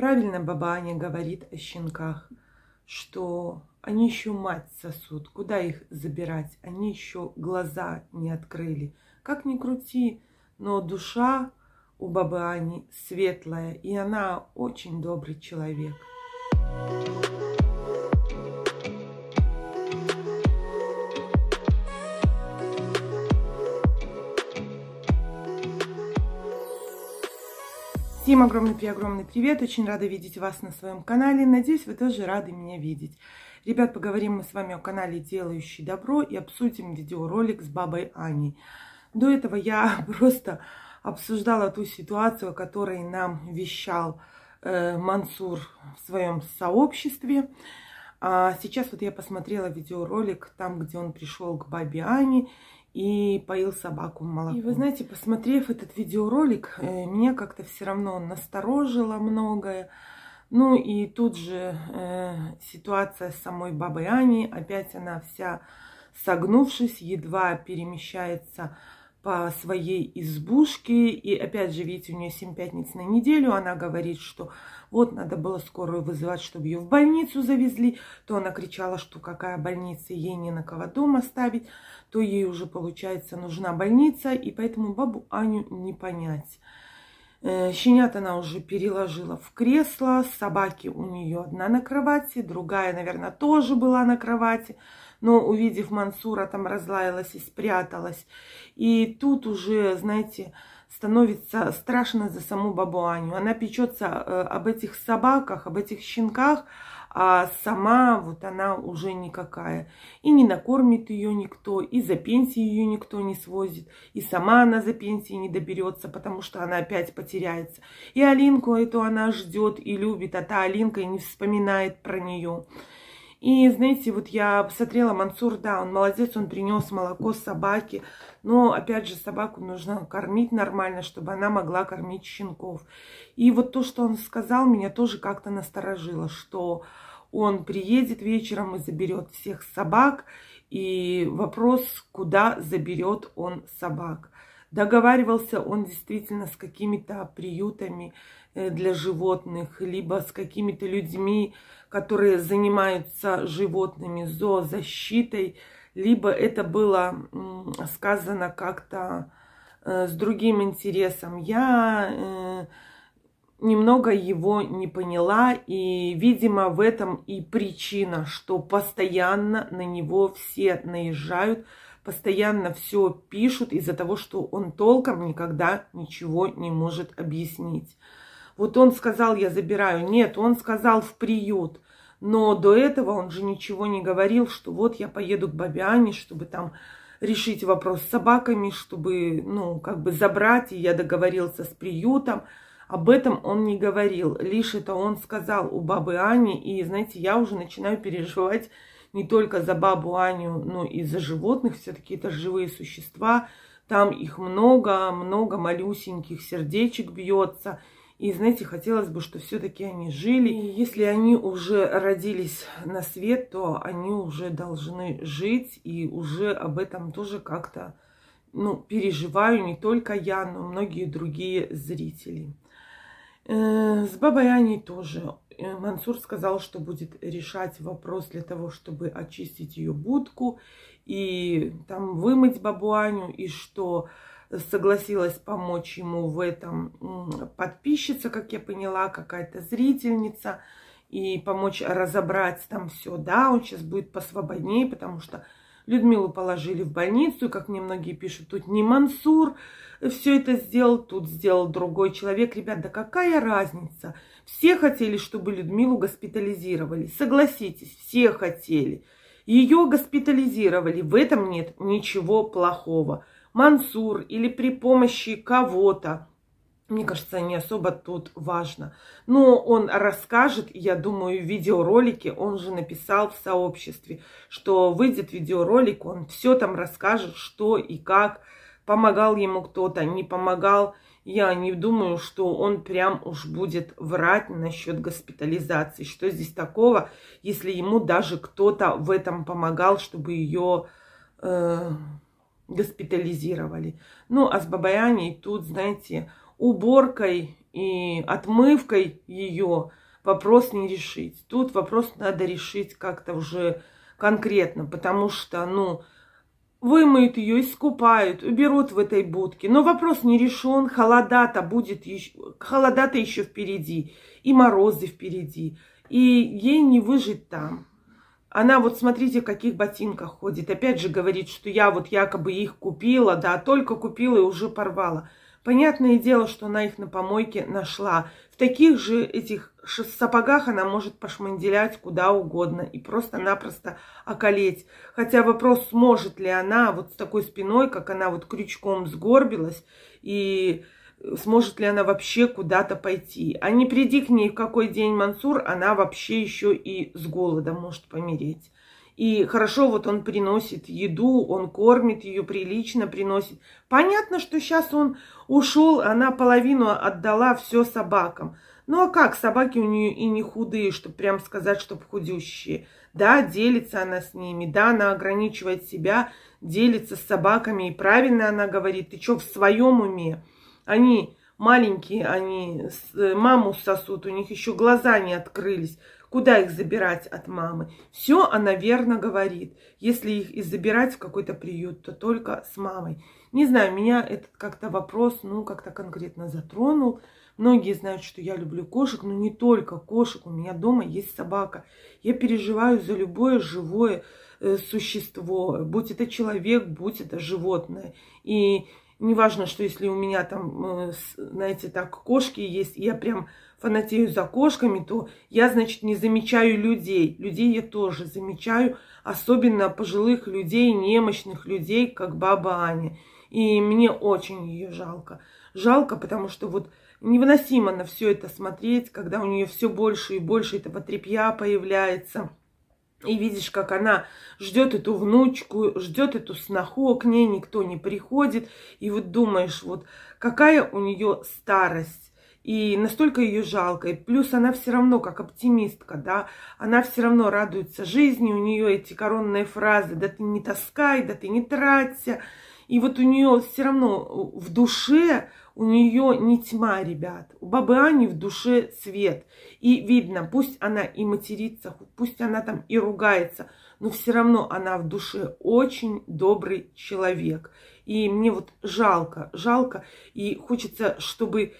Правильно баба Аня говорит о щенках, что они еще мать сосут, куда их забирать, они еще глаза не открыли. Как ни крути, но душа у бабы Ани светлая, и она очень добрый человек. Thank you. Всем огромный-преогромный привет! Очень рада видеть вас на своем канале. Надеюсь, вы тоже рады меня видеть. Ребят, поговорим мы с вами о канале «Делающий добро» и обсудим видеоролик с бабой Аней. До этого я просто обсуждала ту ситуацию, о которой нам вещал э, Мансур в своем сообществе. А сейчас вот я посмотрела видеоролик там, где он пришел к бабе Ане и поил собаку молоком. И вы знаете, посмотрев этот видеоролик, э, меня как-то все равно насторожило многое. Ну и тут же э, ситуация с самой бабой Аней. Опять она вся согнувшись, едва перемещается по своей избушке. И опять же, видите, у нее 7 пятниц на неделю. Она говорит, что вот надо было скорую вызывать, чтобы ее в больницу завезли. То она кричала, что какая больница, ей не на кого дома ставить. То ей уже, получается, нужна больница. И поэтому бабу Аню не понять. Э, Щенят она уже переложила в кресло, собаки у нее одна на кровати, другая, наверное, тоже была на кровати, но, увидев Мансура, там разлаялась и спряталась. И тут уже, знаете, становится страшно за саму бабу Аню. Она печется э, об этих собаках, об этих щенках, а сама вот она уже никакая. И не накормит ее никто, и за пенсию ее никто не свозит, и сама она за пенсии не доберется, потому что она опять потеряется. И Алинку эту она ждет и любит, а та Алинка и не вспоминает про нее. И, знаете, вот я посмотрела, Мансур, да, он молодец, он принес молоко собаке. Но, опять же, собаку нужно кормить нормально, чтобы она могла кормить щенков. И вот то, что он сказал, меня тоже как-то насторожило, что он приедет вечером и заберет всех собак. И вопрос, куда заберет он собак. Договаривался он действительно с какими-то приютами, Э, для животных, либо с какими-то людьми, которые занимаются животными, зоозащитой, либо это было сказано как-то э, с другим интересом. Я э, немного его не поняла, и, видимо, в этом и причина, что постоянно на него все наезжают, постоянно все пишут из-за того, что он толком никогда ничего не может объяснить. Вот он сказал, я забираю. Нет, он сказал в приют. Но до этого он же ничего не говорил, что вот я поеду к Бабиане, чтобы там решить вопрос с собаками, чтобы, ну, как бы забрать, и я договорился с приютом. Об этом он не говорил, лишь это он сказал у бабы Ани, и, знаете, я уже начинаю переживать не только за бабу Аню, но и за животных, все-таки это живые существа, там их много, много малюсеньких сердечек бьется – и, знаете, хотелось бы, что все-таки они жили. И если они уже родились на свет, то они уже должны жить. И уже об этом тоже как-то ну, переживаю не только я, но многие другие зрители. Э, с Бабой Аней тоже. Э, Мансур сказал, что будет решать вопрос для того, чтобы очистить ее будку и там вымыть Бабу Аню, и что согласилась помочь ему в этом подписчица, как я поняла, какая-то зрительница, и помочь разобрать там все. Да, он сейчас будет посвободнее, потому что Людмилу положили в больницу, и, как мне многие пишут, тут не Мансур э, все это сделал, тут сделал другой человек. Ребят, да какая разница? Все хотели, чтобы Людмилу госпитализировали. Согласитесь, все хотели. Ее госпитализировали, в этом нет ничего плохого. Мансур или при помощи кого-то. Мне кажется, не особо тут важно. Но он расскажет, я думаю, в видеоролике, он же написал в сообществе, что выйдет видеоролик, он все там расскажет, что и как, помогал ему кто-то, не помогал. Я не думаю, что он прям уж будет врать насчет госпитализации. Что здесь такого, если ему даже кто-то в этом помогал, чтобы ее... Э госпитализировали. Ну, а с Бабаяней тут, знаете, уборкой и отмывкой ее вопрос не решить. Тут вопрос надо решить как-то уже конкретно, потому что, ну, вымоют ее, искупают, уберут в этой будке. Но вопрос не решен, холода-то будет еще, холода-то еще впереди, и морозы впереди, и ей не выжить там. Она вот смотрите, в каких ботинках ходит. Опять же говорит, что я вот якобы их купила, да, только купила и уже порвала. Понятное дело, что она их на помойке нашла. В таких же этих сапогах она может пошманделять куда угодно и просто-напросто околеть. Хотя вопрос, сможет ли она вот с такой спиной, как она вот крючком сгорбилась и сможет ли она вообще куда-то пойти. А не приди к ней в какой день Мансур, она вообще еще и с голода может помереть. И хорошо, вот он приносит еду, он кормит ее прилично, приносит. Понятно, что сейчас он ушел, она половину отдала все собакам. Ну а как, собаки у нее и не худые, чтобы прям сказать, чтобы худющие. Да, делится она с ними, да, она ограничивает себя, делится с собаками, и правильно она говорит, ты что, в своем уме? Они маленькие, они э, маму сосут, у них еще глаза не открылись. Куда их забирать от мамы? Все она верно говорит. Если их и забирать в какой-то приют, то только с мамой. Не знаю, меня этот как-то вопрос, ну, как-то конкретно затронул. Многие знают, что я люблю кошек, но не только кошек. У меня дома есть собака. Я переживаю за любое живое э, существо, будь это человек, будь это животное. И Неважно, что если у меня там, э, знаете, так кошки есть, я прям фанатею за кошками, то я, значит, не замечаю людей. Людей я тоже замечаю, особенно пожилых людей, немощных людей, как баба Аня. И мне очень ее жалко. Жалко, потому что вот невыносимо на все это смотреть, когда у нее все больше и больше этого трепья появляется – и видишь, как она ждет эту внучку, ждет эту сноху, к ней никто не приходит. И вот думаешь, вот какая у нее старость. И настолько ее жалко. И плюс она все равно как оптимистка, да, она все равно радуется жизни. У нее эти коронные фразы, да ты не таскай, да ты не траться. И вот у нее все равно в душе у нее не тьма, ребят. У бабы Ани в душе свет. И видно, пусть она и матерится, пусть она там и ругается, но все равно она в душе очень добрый человек. И мне вот жалко, жалко. И хочется, чтобы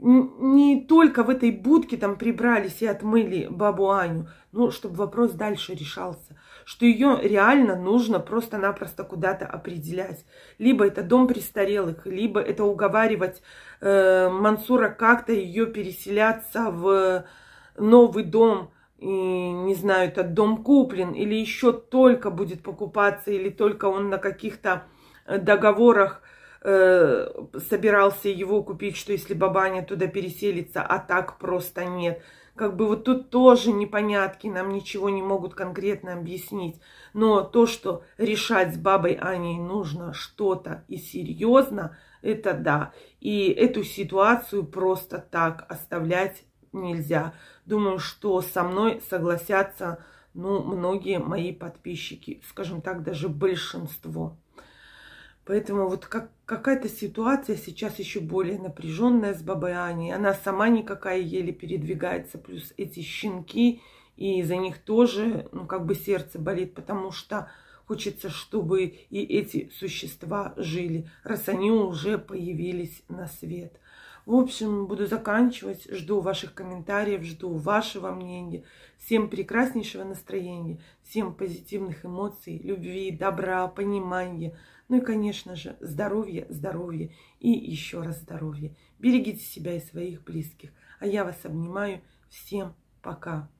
не только в этой будке там прибрались и отмыли бабу Аню, но чтобы вопрос дальше решался что ее реально нужно просто-напросто куда-то определять. Либо это дом престарелых, либо это уговаривать э, Мансура как-то ее переселяться в э, новый дом, и, не знаю, этот дом куплен, или еще только будет покупаться, или только он на каких-то э, договорах э, собирался его купить, что если бабаня туда переселится, а так просто нет – как бы вот тут тоже непонятки, нам ничего не могут конкретно объяснить. Но то, что решать с бабой Аней нужно что-то и серьезно, это да. И эту ситуацию просто так оставлять нельзя. Думаю, что со мной согласятся ну, многие мои подписчики, скажем так, даже большинство. Поэтому вот как, какая-то ситуация сейчас еще более напряженная с Бабаяни. Она сама никакая еле передвигается, плюс эти щенки, и за них тоже, ну, как бы сердце болит, потому что хочется, чтобы и эти существа жили, раз они уже появились на свет. В общем, буду заканчивать. Жду ваших комментариев, жду вашего мнения. Всем прекраснейшего настроения, всем позитивных эмоций, любви, добра, понимания. Ну и, конечно же, здоровья, здоровья и еще раз здоровья. Берегите себя и своих близких. А я вас обнимаю. Всем пока.